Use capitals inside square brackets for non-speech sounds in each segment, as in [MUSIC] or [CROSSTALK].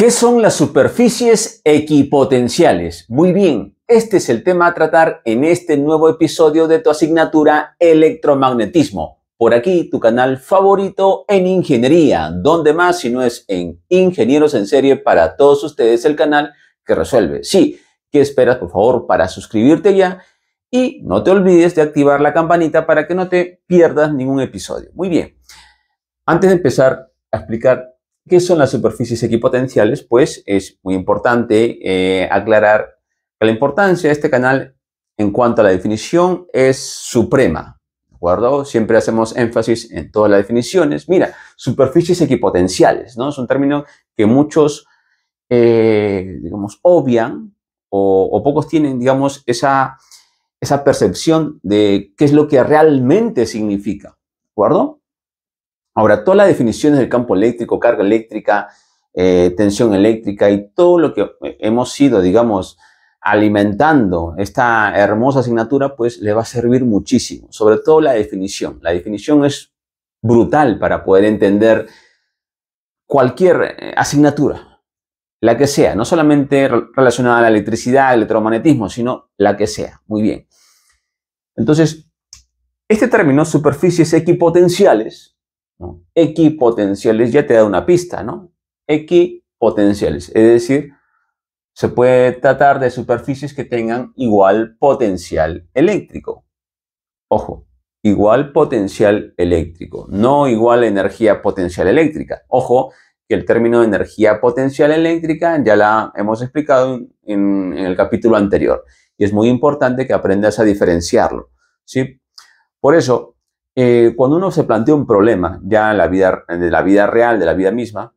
¿Qué son las superficies equipotenciales? Muy bien, este es el tema a tratar en este nuevo episodio de tu asignatura Electromagnetismo. Por aquí, tu canal favorito en ingeniería, donde más si no es en Ingenieros en Serie para todos ustedes, el canal que resuelve. Sí, ¿qué esperas por favor para suscribirte ya? Y no te olvides de activar la campanita para que no te pierdas ningún episodio. Muy bien, antes de empezar a explicar ¿Qué son las superficies equipotenciales? Pues es muy importante eh, aclarar que la importancia de este canal en cuanto a la definición es suprema. ¿De acuerdo? Siempre hacemos énfasis en todas las definiciones. Mira, superficies equipotenciales, ¿no? Es un término que muchos, eh, digamos, obvian o, pocos tienen, digamos, esa, esa percepción de qué es lo que realmente significa. ¿De acuerdo? Ahora, todas las definiciones del campo eléctrico, carga eléctrica, eh, tensión eléctrica y todo lo que eh, hemos ido, digamos, alimentando esta hermosa asignatura, pues le va a servir muchísimo, sobre todo la definición. La definición es brutal para poder entender cualquier eh, asignatura, la que sea, no solamente relacionada a la electricidad, electromagnetismo, sino la que sea. Muy bien. Entonces, este término, superficies equipotenciales, Equipotenciales ya te da una pista, ¿no? Equipotenciales, es decir, se puede tratar de superficies que tengan igual potencial eléctrico. Ojo, igual potencial eléctrico, no igual energía potencial eléctrica. Ojo, que el término de energía potencial eléctrica ya la hemos explicado en, en el capítulo anterior y es muy importante que aprendas a diferenciarlo. ¿sí? Por eso, eh, cuando uno se plantea un problema ya en la vida, de la vida real, de la vida misma,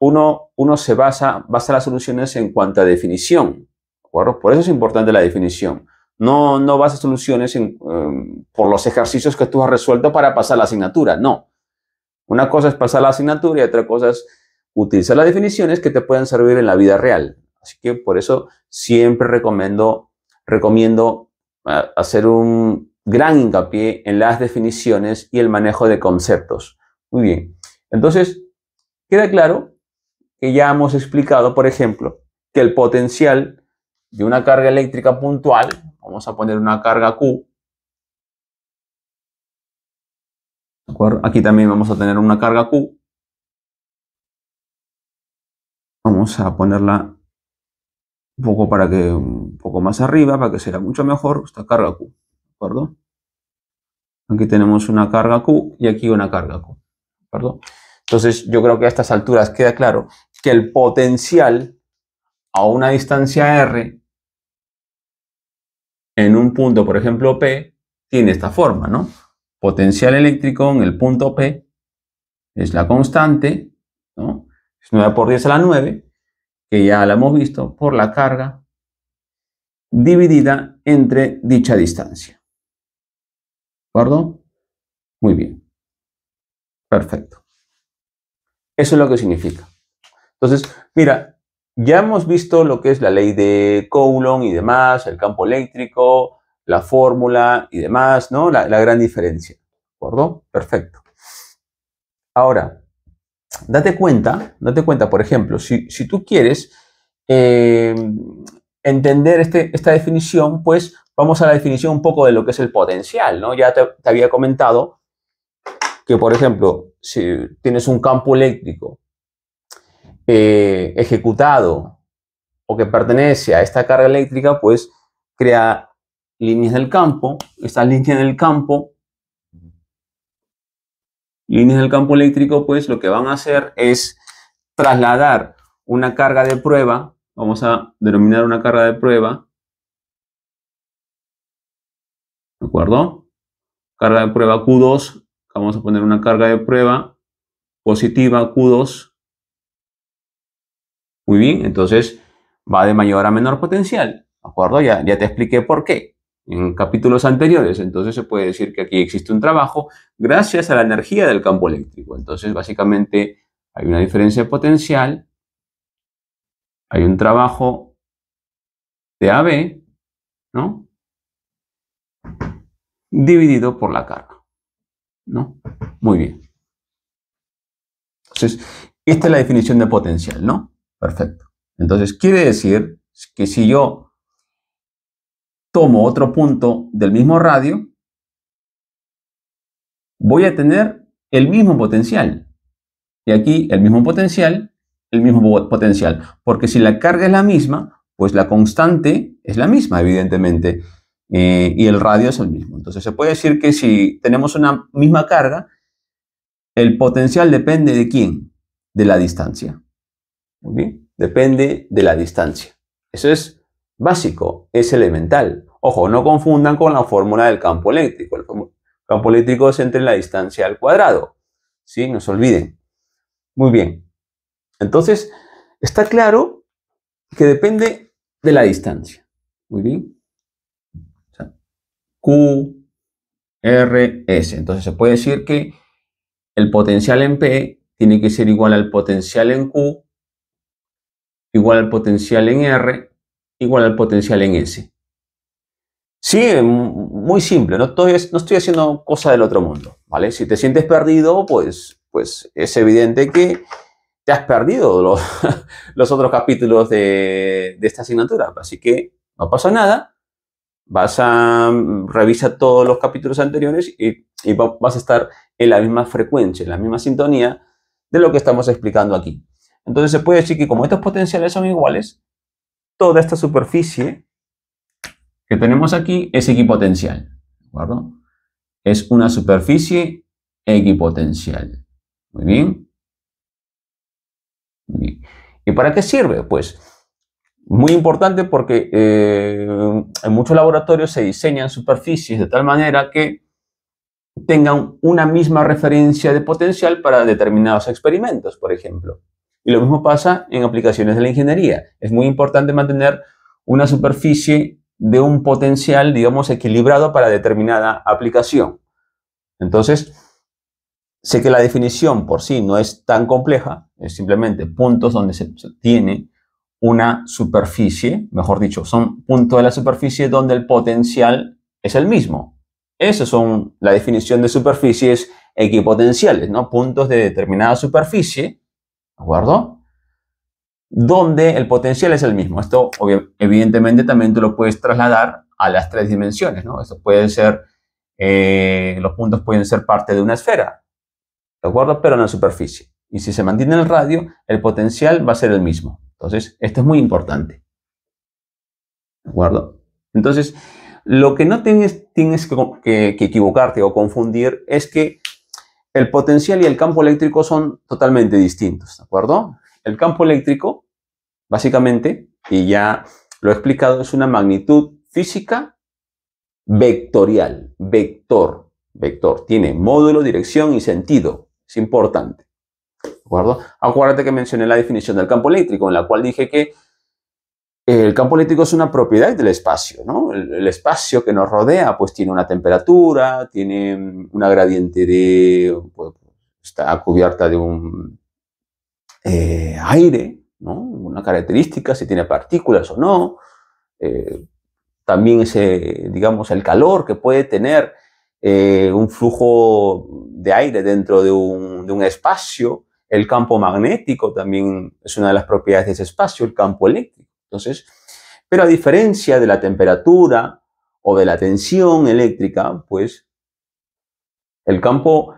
uno, uno se basa, basa las soluciones en cuanto a definición. ¿de acuerdo? Por eso es importante la definición. No, no a soluciones en, em, por los ejercicios que tú has resuelto para pasar la asignatura, no. Una cosa es pasar la asignatura y otra cosa es utilizar las definiciones que te puedan servir en la vida real. Así que por eso siempre recomiendo, recomiendo ah, hacer un, gran hincapié en las definiciones y el manejo de conceptos. Muy bien, entonces queda claro que ya hemos explicado, por ejemplo, que el potencial de una carga eléctrica puntual, vamos a poner una carga Q, Aquí también vamos a tener una carga Q. Vamos a ponerla un poco para que un poco más arriba para que sea mucho mejor esta carga Q acuerdo? Aquí tenemos una carga Q y aquí una carga Q, acuerdo? Entonces, yo creo que a estas alturas queda claro que el potencial a una distancia R en un punto, por ejemplo, P, tiene esta forma, ¿no? Potencial eléctrico en el punto P es la constante, ¿no? 9 por 10 a la 9, que ya la hemos visto, por la carga dividida entre dicha distancia acuerdo? Muy bien. Perfecto. Eso es lo que significa. Entonces, mira, ya hemos visto lo que es la ley de Coulomb y demás, el campo eléctrico, la fórmula y demás, ¿no? La, gran diferencia. ¿De acuerdo? Perfecto. Ahora, date cuenta, date cuenta, por ejemplo, si, tú quieres eh, entender este, esta definición, pues vamos a la definición un poco de lo que es el potencial, ¿no? Ya te, había comentado que, por ejemplo, si tienes un campo eléctrico eh, ejecutado o que pertenece a esta carga eléctrica, pues crea líneas del campo, estas líneas del campo, líneas del campo eléctrico, pues lo que van a hacer es trasladar una carga de prueba, vamos a denominar una carga de prueba, ¿De acuerdo? Carga de prueba Q2. vamos a poner una carga de prueba positiva Q2. Muy bien, entonces va de mayor a menor potencial. ¿De acuerdo? Ya, ya te expliqué por qué en capítulos anteriores. Entonces se puede decir que aquí existe un trabajo gracias a la energía del campo eléctrico. Entonces básicamente hay una diferencia de potencial, hay un trabajo de AB, ¿no? dividido por la carga. ¿No? Muy bien. Entonces, esta es la definición de potencial, ¿no? Perfecto. Entonces, quiere decir que si yo tomo otro punto del mismo radio, voy a tener el mismo potencial. Y aquí el mismo potencial, el mismo potencial. Porque si la carga es la misma, pues la constante es la misma, evidentemente. Eh, y el radio es el mismo. Entonces se puede decir que si tenemos una misma carga, el potencial depende de quién, de la distancia. bien Depende de la distancia. Eso es básico, es elemental. Ojo, no confundan con la fórmula del campo eléctrico. El campo eléctrico es entre la distancia al cuadrado. ¿Sí? No se olviden. Muy bien. Entonces, está claro que depende de la distancia. Muy bien. Q, R, S. Entonces se puede decir que el potencial en P tiene que ser igual al potencial en Q, igual al potencial en R, igual al potencial en S. Sí, muy simple, no estoy, no estoy haciendo cosa del otro mundo, ¿vale? Si te sientes perdido, pues, pues es evidente que te has perdido [LAUGHS] los, otros capítulos de, de esta asignatura, así que no pasa nada, vas a revisar todos los capítulos anteriores y, vas a estar en la misma frecuencia, en la misma sintonía de lo que estamos explicando aquí. Entonces se puede decir que como estos potenciales son iguales, toda esta superficie que tenemos aquí es equipotencial. ¿de acuerdo? Es una superficie equipotencial. Muy bien. ¿Y para qué sirve? Pues muy importante porque eh, en muchos laboratorios se diseñan superficies de tal manera que tengan una misma referencia de potencial para determinados experimentos, por ejemplo. Y lo mismo pasa en aplicaciones de la ingeniería. Es muy importante mantener una superficie de un potencial, digamos, equilibrado para determinada aplicación. Entonces, sé que la definición por sí no es tan compleja, es simplemente puntos donde se tiene una superficie, mejor dicho, son puntos de la superficie donde el potencial es el mismo. Esa es la definición de superficies equipotenciales, ¿no? Puntos de determinada superficie, ¿de acuerdo? Donde el potencial es el mismo. Esto evidentemente también tú lo puedes trasladar a las tres dimensiones, ¿no? Eso puede ser, eh, los puntos pueden ser parte de una esfera, ¿de acuerdo? Pero en la superficie. Y si se mantiene el radio, el potencial va a ser el mismo. Entonces, esto es muy importante. ¿De acuerdo? Entonces, lo que no tienes, tienes que, que equivocarte o confundir es que el potencial y el campo eléctrico son totalmente distintos, ¿de acuerdo? El campo eléctrico, básicamente, y ya lo he explicado, es una magnitud física vectorial, vector, vector. Tiene módulo, dirección y sentido. Es importante. Acuérdate que mencioné la definición del campo eléctrico, en la cual dije que el campo eléctrico es una propiedad del espacio, ¿no? El, espacio que nos rodea, pues tiene una temperatura, tiene mm, una gradiente de... Pues, está cubierta de un eh, aire, ¿no? Una característica, si tiene partículas o no. Eh, también ese, digamos, el calor que puede tener eh, un flujo de aire dentro de un espacio, el campo magnético también es una de las propiedades de ese espacio, el campo eléctrico. Entonces, pero a diferencia de la temperatura o de la tensión eléctrica, pues el campo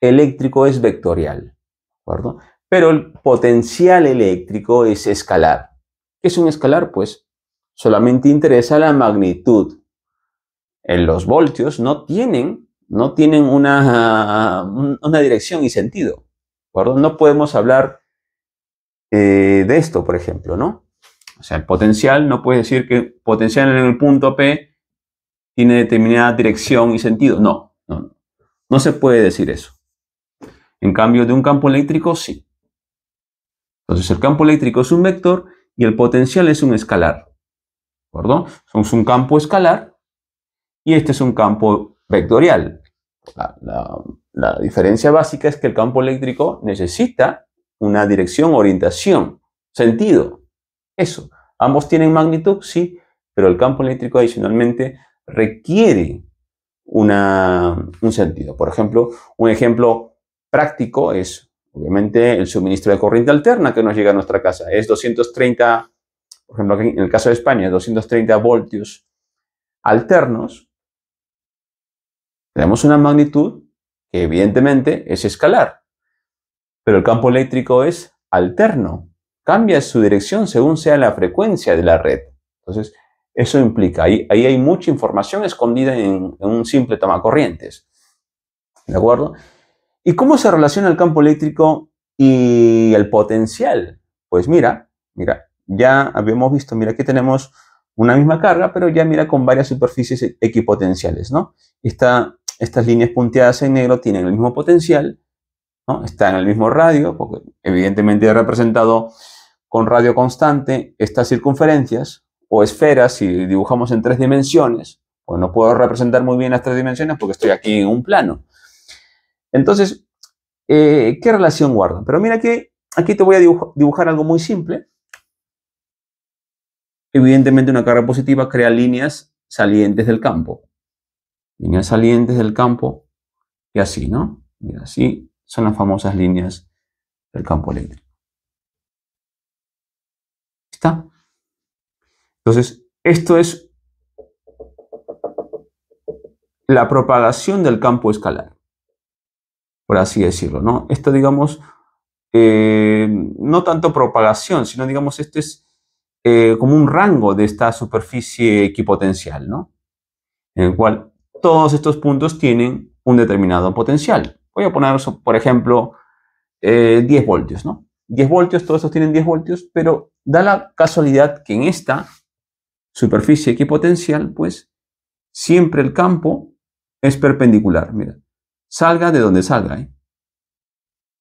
eléctrico es vectorial, Pero el potencial eléctrico es escalar. ¿Qué es un escalar? Pues solamente interesa la magnitud. En los voltios no tienen, no tienen una dirección y sentido acuerdo? No podemos hablar eh, de esto, por ejemplo, ¿no? O sea, el potencial no puede decir que potencial en el punto P tiene determinada dirección y sentido. No, no, no. se puede decir eso. En cambio, de un campo eléctrico, sí. Entonces, el campo eléctrico es un vector y el potencial es un escalar. ¿De acuerdo? Somos un campo escalar y este es un campo vectorial. la, la diferencia básica es que el campo eléctrico necesita una dirección, orientación, sentido. Eso. Ambos tienen magnitud, sí, pero el campo eléctrico adicionalmente requiere un sentido. Por ejemplo, un ejemplo práctico es obviamente el suministro de corriente alterna que nos llega a nuestra casa. Es 230, por ejemplo, en el caso de España, 230 voltios alternos. Tenemos una magnitud que evidentemente es escalar. Pero el campo eléctrico es alterno, cambia su dirección según sea la frecuencia de la red. Entonces, eso implica, ahí, hay mucha información escondida en, un simple tomacorrientes. ¿De acuerdo? ¿Y cómo se relaciona el campo eléctrico y el potencial? Pues mira, mira, ya habíamos visto, mira, aquí tenemos una misma carga, pero ya mira con varias superficies equipotenciales, ¿no? Está estas líneas punteadas en negro tienen el mismo potencial, ¿no? están en el mismo radio, porque evidentemente he representado con radio constante estas circunferencias o esferas, si dibujamos en tres dimensiones, pues no puedo representar muy bien las tres dimensiones porque estoy aquí en un plano. Entonces, eh, ¿qué relación guardan? Pero mira que aquí te voy a dibujar algo muy simple. Evidentemente una carga positiva crea líneas salientes del campo líneas salientes del campo y así, ¿no? Y así son las famosas líneas del campo eléctrico. ¿Está? Entonces, esto es la propagación del campo escalar, por así decirlo, ¿no? Esto, digamos, eh, no tanto propagación, sino, digamos, esto es eh, como un rango de esta superficie equipotencial, ¿no? En el cual todos estos puntos tienen un determinado potencial. Voy a poner, por ejemplo, 10 eh, voltios, ¿no? 10 voltios, todos estos tienen 10 voltios, pero da la casualidad que en esta superficie equipotencial, pues siempre el campo es perpendicular. Mira, salga de donde salga. ¿eh?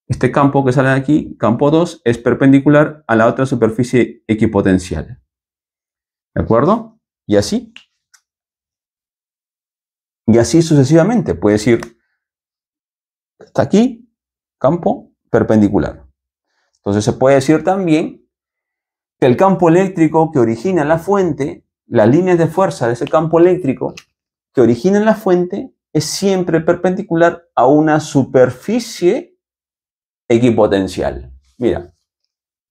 Este campo que sale de aquí, campo 2, es perpendicular a la otra superficie equipotencial. ¿De acuerdo? Y así y así sucesivamente. Puede decir, hasta aquí, campo perpendicular. Entonces se puede decir también que el campo eléctrico que origina la fuente, las líneas de fuerza de ese campo eléctrico que origina la fuente, es siempre perpendicular a una superficie equipotencial. Mira, ¿de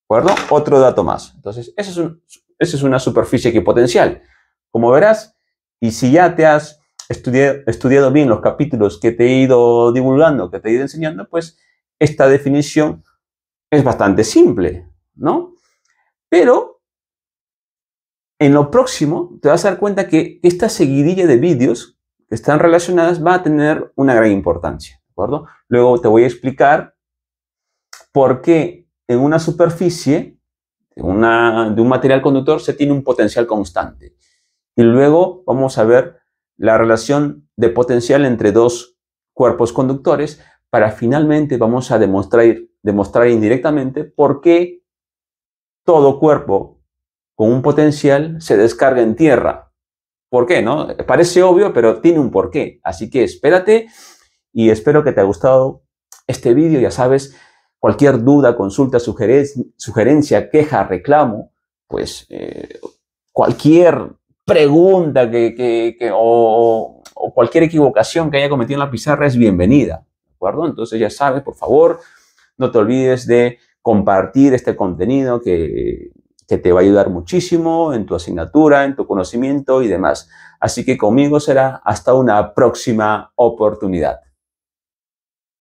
acuerdo? Otro dato más. Entonces, es, esa es una superficie equipotencial. Como verás, y si ya te has estudiado, estudiado bien los capítulos que te he ido divulgando, que te he ido enseñando, pues esta definición es bastante simple, ¿no? Pero en lo próximo te vas a dar cuenta que esta seguidilla de vídeos que están relacionadas va a tener una gran importancia, ¿de acuerdo? Luego te voy a explicar por qué en una superficie de, una, de un material conductor se tiene un potencial constante. Y luego vamos a ver la relación de potencial entre dos cuerpos conductores para finalmente vamos a demostrar, demostrar indirectamente por qué todo cuerpo con un potencial se descarga en tierra. ¿Por qué? No? Parece obvio, pero tiene un porqué. Así que espérate y espero que te haya gustado este vídeo. Ya sabes, cualquier duda, consulta, sugerencia, queja, reclamo, pues eh, cualquier pregunta que, que, o, cualquier equivocación que haya cometido en la pizarra es bienvenida. ¿De acuerdo? Entonces ya sabes, por favor, no te olvides de compartir este contenido que, que te va a ayudar muchísimo en tu asignatura, en tu conocimiento y demás. Así que conmigo será hasta una próxima oportunidad.